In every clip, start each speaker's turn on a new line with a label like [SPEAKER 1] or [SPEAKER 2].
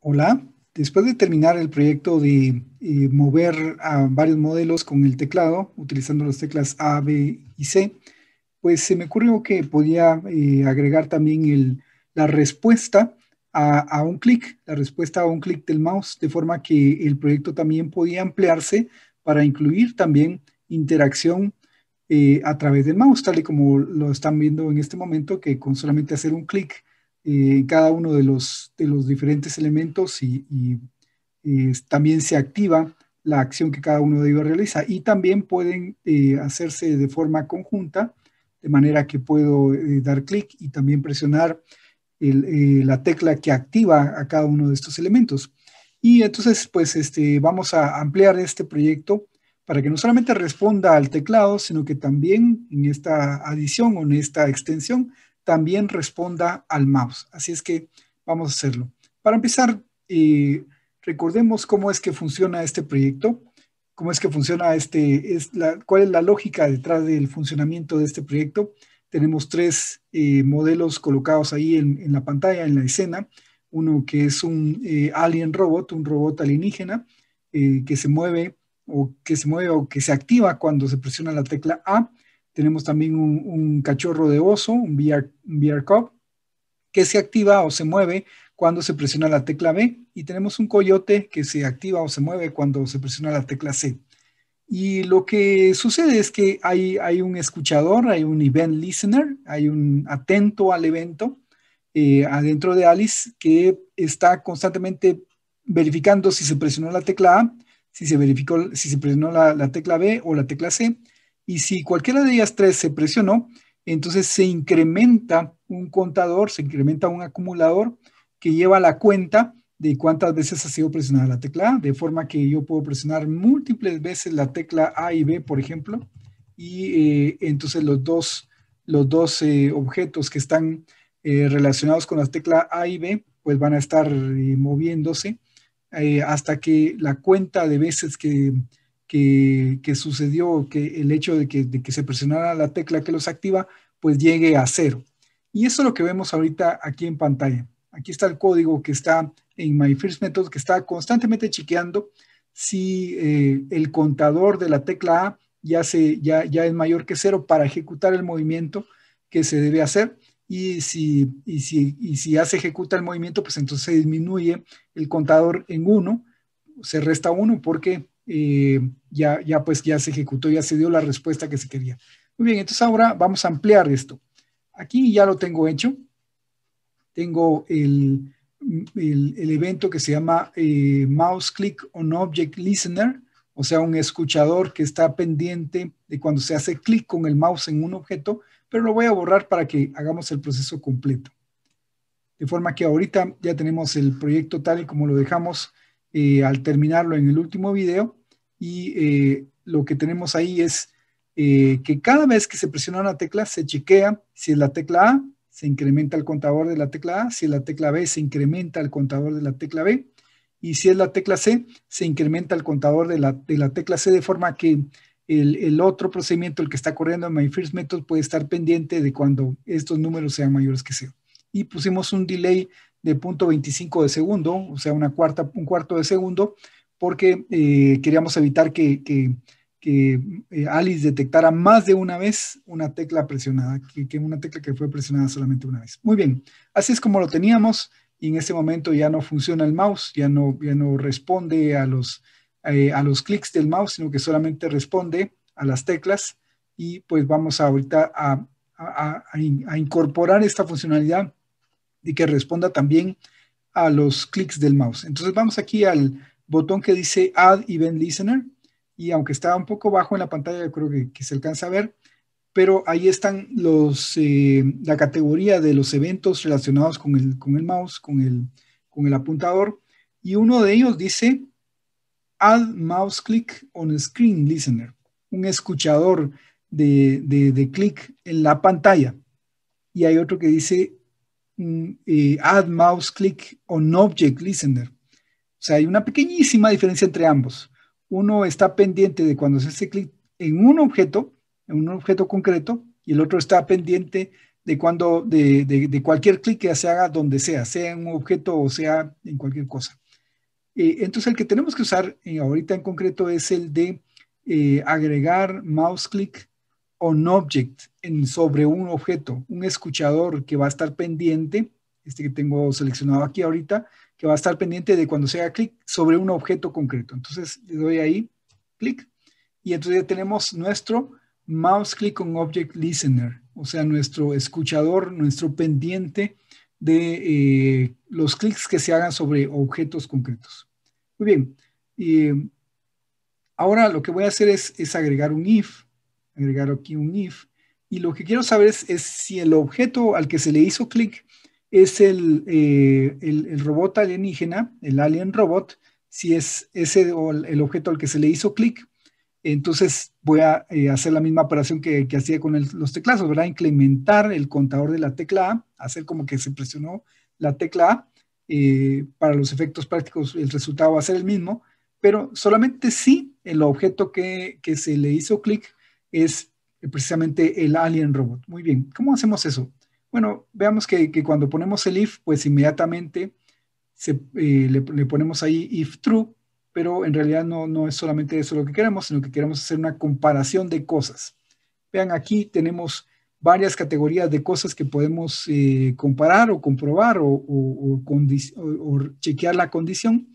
[SPEAKER 1] Hola. Después de terminar el proyecto de eh, mover varios modelos con el teclado, utilizando las teclas A, B y C, pues se me ocurrió que podía eh, agregar también la respuesta a, un clic, la respuesta a un clic del mouse, de forma que el proyecto también podía ampliarse para incluir también interacción eh, a través del mouse, tal y como lo están viendo en este momento, que con solamente hacer un clic eh, cada uno de los, diferentes elementos y, eh, también se activa la acción que cada uno de ellos realiza y también pueden eh, hacerse de forma conjunta, de manera que puedo dar clic y también presionar la tecla que activa a cada uno de estos elementos. Y entonces, pues este, vamos a ampliar este proyecto para que no solamente responda al teclado, sino que también en esta adición o en esta extensión también responda al mouse. Así es que vamos a hacerlo. Para empezar, eh, recordemos cómo es que funciona este proyecto, cómo es que funciona este, es cuál es la lógica detrás del funcionamiento de este proyecto. Tenemos tres eh, modelos colocados ahí en, la pantalla, en la escena. Uno que es un eh, alien robot, un robot alienígena que se mueve o que se mueve o que se activa cuando se presiona la tecla A. Tenemos también un, cachorro de oso, un bear un que se activa o se mueve cuando se presiona la tecla B y tenemos un coyote que se activa o se mueve cuando se presiona la tecla C. Y lo que sucede es que hay, hay un escuchador, hay un event listener, hay un atento al evento eh, adentro de Alice que está constantemente verificando si se presionó la tecla A, si se verificó, si se presionó la tecla B o la tecla C y si cualquiera de ellas tres se presionó, entonces se incrementa un contador, se incrementa un acumulador que lleva la cuenta de cuántas veces ha sido presionada la tecla A, de forma que yo puedo presionar múltiples veces la tecla A y B, por ejemplo, y eh, entonces los dos, los dos eh, objetos que están eh, relacionados con las teclas A y B, pues van a estar moviéndose hasta que la cuenta de veces que que, sucedió, que el hecho de que, se presionara la tecla que los activa, pues llegue a cero. Y eso es lo que vemos ahorita aquí en pantalla. Aquí está el código que está en My First Method, que está constantemente chequeando si eh, el contador de la tecla A ya, se, ya, es mayor que cero para ejecutar el movimiento que se debe hacer. Y si, y si, y si ya se ejecuta el movimiento, pues entonces se disminuye el contador en uno se resta 1 porque eh, ya, ya pues ya se ejecutó, ya se dio la respuesta que se quería. Muy bien, entonces ahora vamos a ampliar esto. Aquí ya lo tengo hecho. Tengo el, el, evento que se llama eh, Mouse Click on Object Listener, o sea, un escuchador que está pendiente de cuando se hace clic con el mouse en un objeto, pero lo voy a borrar para que hagamos el proceso completo. De forma que ahorita ya tenemos el proyecto tal y como lo dejamos eh, al terminarlo en el último video y eh, lo que tenemos ahí es eh, que cada vez que se presiona una tecla se chequea si es la tecla A, se incrementa el contador de la tecla A, si es la tecla B, se incrementa el contador de la tecla B, y si es la tecla C, se incrementa el contador de la, de la tecla C de forma que el, otro procedimiento, el que está corriendo en First My Method, puede estar pendiente de cuando estos números sean mayores que cero. Y pusimos un delay de 0.25 de segundo, o sea, una cuarta, un cuarto de segundo, porque eh, queríamos evitar que, eh, Alice detectara más de una vez una tecla presionada, que, una tecla que fue presionada solamente una vez. Muy bien, así es como lo teníamos y en ese momento ya no funciona el mouse, ya no, ya no responde a los, eh, a los clics del mouse, sino que solamente responde a las teclas y pues vamos ahorita a, a, a, a incorporar esta funcionalidad y que responda también a los clics del mouse. Entonces vamos aquí al, botón que dice Add Event Listener y aunque está un poco bajo en la pantalla, yo creo que, se alcanza a ver, pero ahí están los, eh, la categoría de los eventos relacionados con el, con el mouse, con el, con el apuntador, y uno de ellos dice Add Mouse Click on Screen Listener, un escuchador de, de, clic en la pantalla. Y hay otro que dice mm, eh, Add Mouse Click on Object Listener, o sea, hay una pequeñísima diferencia entre ambos. Uno está pendiente de cuando se hace clic en un objeto, en un objeto concreto, y el otro está pendiente de cuando, de, de, cualquier clic que se haga donde sea, sea en un objeto o sea en cualquier cosa. Eh, entonces, el que tenemos que usar eh, ahorita en concreto es el de eh, agregar mouse click on object en, sobre un objeto, un escuchador que va a estar pendiente, este que tengo seleccionado aquí ahorita, que va a estar pendiente de cuando se haga clic sobre un objeto concreto. Entonces le doy ahí, clic, y entonces ya tenemos nuestro mouse click on object listener, o sea, nuestro escuchador, nuestro pendiente de eh, los clics que se hagan sobre objetos concretos. Muy bien. ahora lo que voy a hacer es, agregar un if, agregar aquí un if, y lo que quiero saber es, es si el objeto al que se le hizo clic es eh, el, el, robot alienígena, el alien robot, si es ese el objeto al que se le hizo clic. Entonces voy a eh, hacer la misma operación que, hacía con los teclados, ¿verdad? Incrementar el contador de la tecla A, hacer como que se presionó la tecla A. Eh, para los efectos prácticos el resultado va a ser el mismo, pero solamente si el objeto que, que se le hizo clic es precisamente el alien robot. Muy bien, ¿cómo hacemos eso? Bueno, veamos que, cuando ponemos el if, pues inmediatamente eh, le, ponemos ahí if true, pero en realidad no, es solamente eso lo que queremos, sino que queremos hacer una comparación de cosas. Vean, aquí tenemos varias categorías de cosas que podemos eh, comparar o comprobar o, chequear la condición.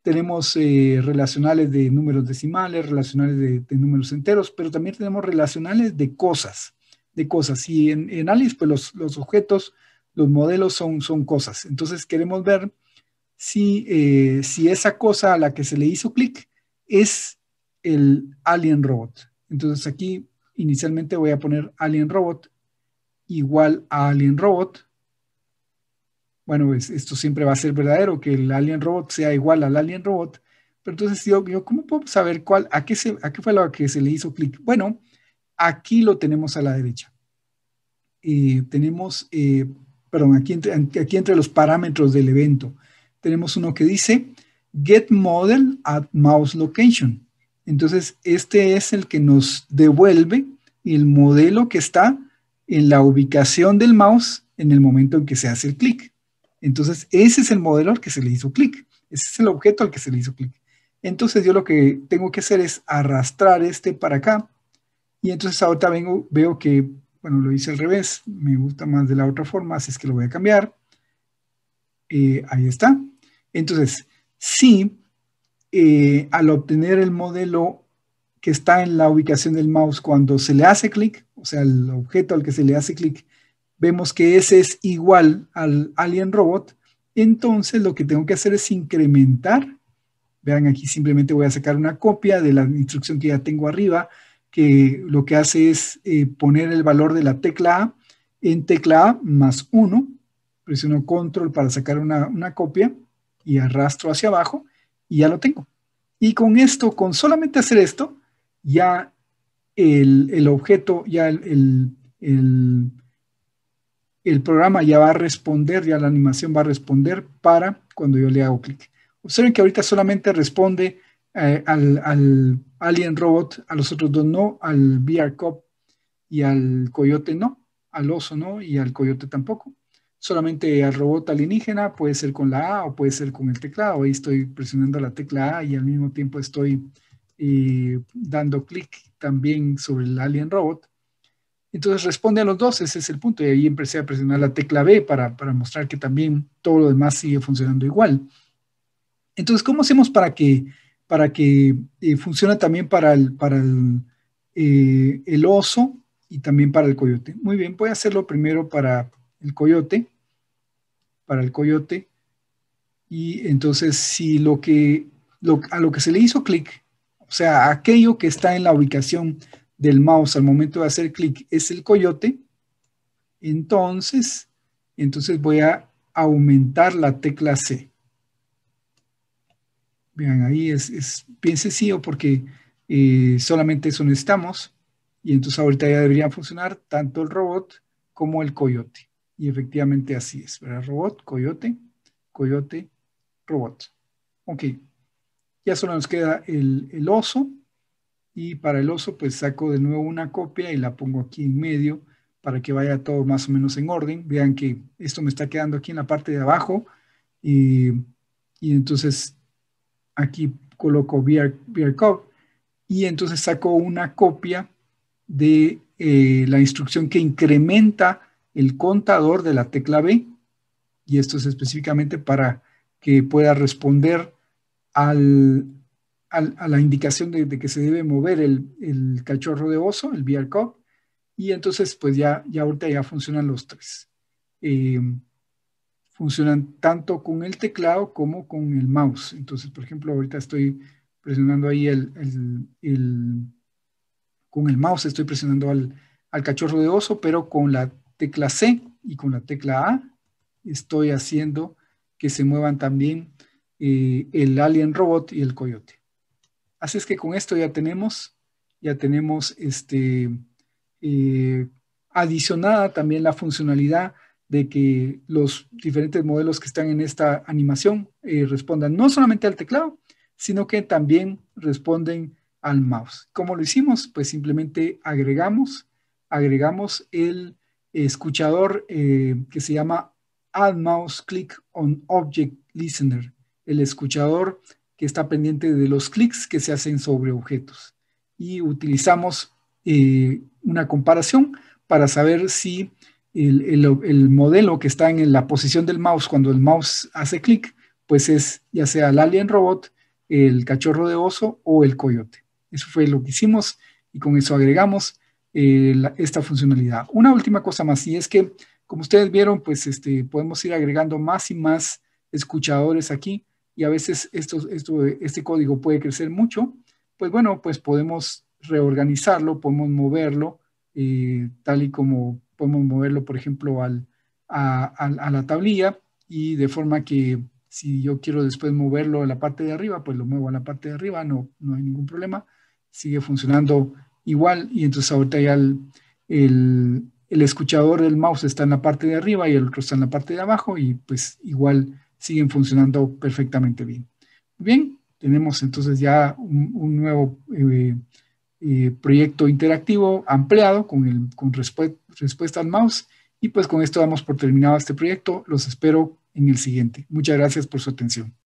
[SPEAKER 1] Tenemos eh, relacionales de números decimales, relacionales de, números enteros, pero también tenemos relacionales de cosas de cosas. Y en, en Alice, pues los, objetos, los modelos son, son cosas. Entonces queremos ver eh, si, esa cosa a la que se le hizo clic es el alien robot. Entonces aquí inicialmente voy a poner alien robot igual a alien robot. Bueno, pues esto siempre va a ser verdadero, que el alien robot sea igual al alien robot. Pero entonces yo, ¿cómo puedo saber cuál, a qué, se, a qué fue lo que se le hizo clic? Bueno, Aquí lo tenemos a la derecha. y eh, tenemos, eh, perdón, aquí entre, aquí entre los parámetros del evento, tenemos uno que dice get model at mouse location. Entonces, este es el que nos devuelve el modelo que está en la ubicación del mouse en el momento en que se hace el clic. Entonces, ese es el modelo al que se le hizo clic. Ese es el objeto al que se le hizo clic. Entonces, yo lo que tengo que hacer es arrastrar este para acá y entonces ahora veo que, bueno, lo hice al revés, me gusta más de la otra forma, así es que lo voy a cambiar. Eh, ahí está. Entonces, si eh, al obtener el modelo que está en la ubicación del mouse, cuando se le hace clic, o sea, el objeto al que se le hace clic, vemos que ese es igual al alien robot, entonces lo que tengo que hacer es incrementar. Vean aquí simplemente voy a sacar una copia de la instrucción que ya tengo arriba que lo que hace es eh, poner el valor de la tecla A en tecla A más 1, presiono control para sacar una, copia y arrastro hacia abajo y ya lo tengo. Y con esto, con solamente hacer esto, ya el, objeto, ya el, programa ya va a responder, ya la animación va a responder para cuando yo le hago clic. Observen que ahorita solamente responde eh, al, Alien Robot, a los otros dos no, al VR Cop y al coyote no, al oso no y al coyote tampoco. Solamente al robot alienígena puede ser con la A o puede ser con el teclado. Ahí estoy presionando la tecla A y al mismo tiempo estoy eh, dando clic también sobre el alien robot. Entonces responde a los dos, ese es el punto. Y ahí empecé a presionar la tecla B para, para mostrar que también todo lo demás sigue funcionando igual. Entonces, ¿cómo hacemos para que para que funcione eh, funciona también para el, para eh, el, oso y también para el coyote. Muy bien, voy a hacerlo primero para el coyote, para el coyote. Y entonces, si lo que, a lo que se le hizo clic, o sea, aquello que está en la ubicación del mouse al momento de hacer clic es el coyote, entonces, entonces voy a aumentar la tecla C. Vean, ahí es, bien sencillo porque eh, solamente eso necesitamos y entonces ahorita ya deberían funcionar tanto el robot como el coyote. Y efectivamente así es, Robot, coyote, coyote, robot. Ok, ya solo nos queda el, oso y para el oso pues saco de nuevo una copia y la pongo aquí en medio para que vaya todo más o menos en orden. Vean que esto me está quedando aquí en la parte de abajo y entonces aquí colocó VRCOP y entonces sacó una copia de eh, la instrucción que incrementa el contador de la tecla B y esto es específicamente para que pueda responder al, a la indicación de, que se debe mover el, cachorro de oso, el VRCOP. y entonces pues ya, ya ahorita ya funcionan los tres. Eh, funcionan tanto con el teclado como con el mouse. Entonces, por ejemplo, ahorita estoy presionando ahí el, con el mouse estoy presionando al, cachorro de oso, pero con la tecla C y con la tecla A estoy haciendo que se muevan también eh, el alien robot y el coyote. Así es que con esto ya tenemos, ya tenemos este, eh, adicionada también la funcionalidad de que los diferentes modelos que están en esta animación eh, respondan no solamente al teclado, sino que también responden al mouse. ¿Cómo lo hicimos? Pues simplemente agregamos, agregamos el escuchador eh, que se llama Add Mouse Click on Object Listener, el escuchador que está pendiente de los clics que se hacen sobre objetos. Y utilizamos eh, una comparación para saber si el, modelo que está en la posición del mouse cuando el mouse hace clic, pues es ya sea el alien robot, el cachorro de oso o el coyote. Eso fue lo que hicimos y con eso agregamos eh, esta funcionalidad. Una última cosa más y es que, como ustedes vieron, pues este, podemos ir agregando más y más escuchadores aquí y a veces esto, esto, este código puede crecer mucho. Pues bueno, pues podemos reorganizarlo, podemos moverlo eh, tal y como podemos moverlo, por ejemplo, al, a, la tablilla y de forma que si yo quiero después moverlo a la parte de arriba, pues lo muevo a la parte de arriba, no, no hay ningún problema, sigue funcionando igual y entonces ahorita ya el, escuchador del mouse está en la parte de arriba y el otro está en la parte de abajo y pues igual siguen funcionando perfectamente bien. Bien, tenemos entonces ya un, nuevo... Eh, eh, proyecto interactivo ampliado con, el, con respuesta al mouse. Y pues con esto damos por terminado este proyecto. Los espero en el siguiente. Muchas gracias por su atención.